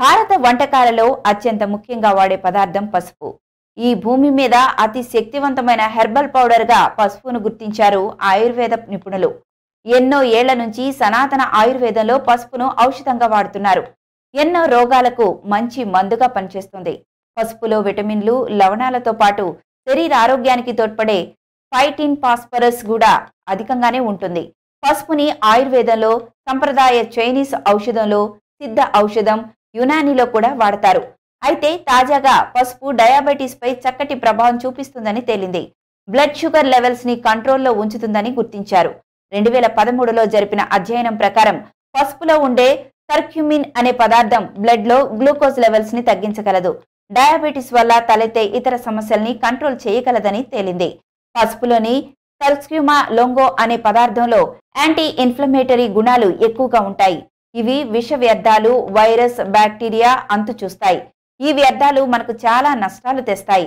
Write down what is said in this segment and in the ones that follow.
భారత వంటకాలలో అత్యంత ముఖ్యంగా వాడే పదార్థం పసుపు ఈ భూమి మీద అతి శక్తివంతమైన హెర్బల్ పౌడర్గా పసుపును గుర్తించారు ఆయుర్వేద నిపుణులు ఎన్నో ఏళ్ల నుంచి సనాతన ఆయుర్వేదంలో పసుపును ఔషధంగా వాడుతున్నారు ఎన్నో రోగాలకు మంచి మందుగా పనిచేస్తుంది పసుపులో విటమిన్లు లవణాలతో పాటు శరీర ఆరోగ్యానికి తోడ్పడే ఫైటిన్ పాస్పరస్ కూడా అధికంగానే ఉంటుంది పసుపుని ఆయుర్వేదంలో సంప్రదాయ చైనీస్ ఔషధంలో సిద్ధ ఔషధం యునానీలో కూడా వాడతారు అయితే తాజాగా పసుపు డయాబెటీస్ పై చక్కటి ప్రభావం చూపిస్తుందని తేలింది బ్లడ్ షుగర్ లెవెల్స్ ని కంట్రోల్లో ఉంచుతుందని గుర్తించారు రెండు వేల పదమూడులో జరిపిన అధ్యయనం ప్రకారం పసుపులో ఉండే సర్క్యూమిన్ అనే పదార్థం బ్లడ్ లో గ్లూకోజ్ లెవెల్స్ ని తగ్గించగలదు డయాబెటీస్ వల్ల తలెత్తే ఇతర సమస్యల్ని కంట్రోల్ చేయగలదని తేలింది పసుపులోని సర్క్యుమా లొంగో అనే పదార్థంలో యాంటీ ఇన్ఫ్లమేటరీ గుణాలు ఎక్కువగా ఉంటాయి ఇవి విష వ్యర్థాలు వైరస్ బ్యాక్టీరియా అంతు చూస్తాయి ఈ వ్యర్థాలు మనకు చాలా నష్టాలు తెస్తాయి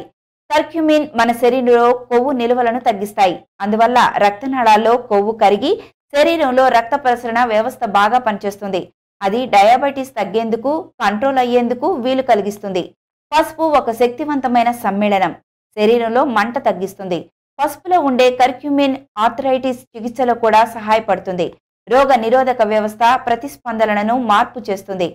కర్క్యూమిన్ మన శరీరంలో కొవ్వు నిల్వలను తగ్గిస్తాయి అందువల్ల రక్తనాళాల్లో కొవ్వు కరిగి శరీరంలో రక్త ప్రసరణ వ్యవస్థ బాగా పనిచేస్తుంది అది డయాబెటీస్ తగ్గేందుకు కంట్రోల్ అయ్యేందుకు వీలు కలిగిస్తుంది పసుపు ఒక శక్తివంతమైన సమ్మేళనం శరీరంలో మంట తగ్గిస్తుంది పసుపులో ఉండే కర్క్యూమిన్ ఆర్థరైటిస్ చికిత్సలో కూడా సహాయపడుతుంది రోగ నిరోధక వ్యవస్థ ప్రతిస్పందనలను మార్పు చేస్తుంది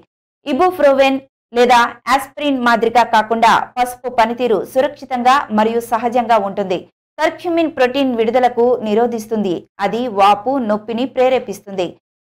ఇబుఫ్రోవెన్ లేదా ఆస్ప్రిన్ మాదిరిగా కాకుండా పసుపు పనితీరు సురక్షితంగా మరియు సహజంగా ఉంటుంది కర్క్యుమిన్ ప్రోటీన్ విడుదలకు నిరోధిస్తుంది అది వాపు నొప్పిని ప్రేరేపిస్తుంది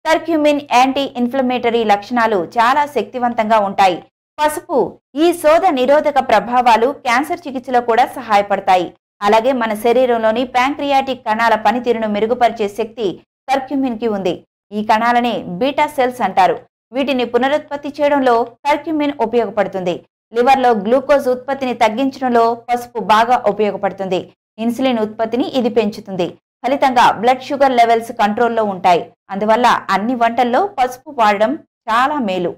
కర్క్యుమిన్ యాంటీ ఇన్ఫ్లమేటరీ లక్షణాలు చాలా శక్తివంతంగా ఉంటాయి పసుపు ఈ శోధ నిరోధక ప్రభావాలు క్యాన్సర్ చికిత్సలో కూడా సహాయపడతాయి అలాగే మన శరీరంలోని ప్యాంక్రియాటిక్ కణాల పనితీరును మెరుగుపరిచే శక్తి కర్క్యుమిన్కి ఉంది ఈ కణాలనే బీటా సెల్స్ అంటారు వీటిని పునరుత్పత్తి చేయడంలో కర్క్యుమిన్ ఉపయోగపడుతుంది లివర్లో గ్లూకోజ్ ఉత్పత్తిని తగ్గించడంలో పసుపు బాగా ఉపయోగపడుతుంది ఇన్సులిన్ ఉత్పత్తిని ఇది పెంచుతుంది ఫలితంగా బ్లడ్ షుగర్ లెవెల్స్ కంట్రోల్లో ఉంటాయి అందువల్ల అన్ని వంటల్లో పసుపు వాడడం చాలా మేలు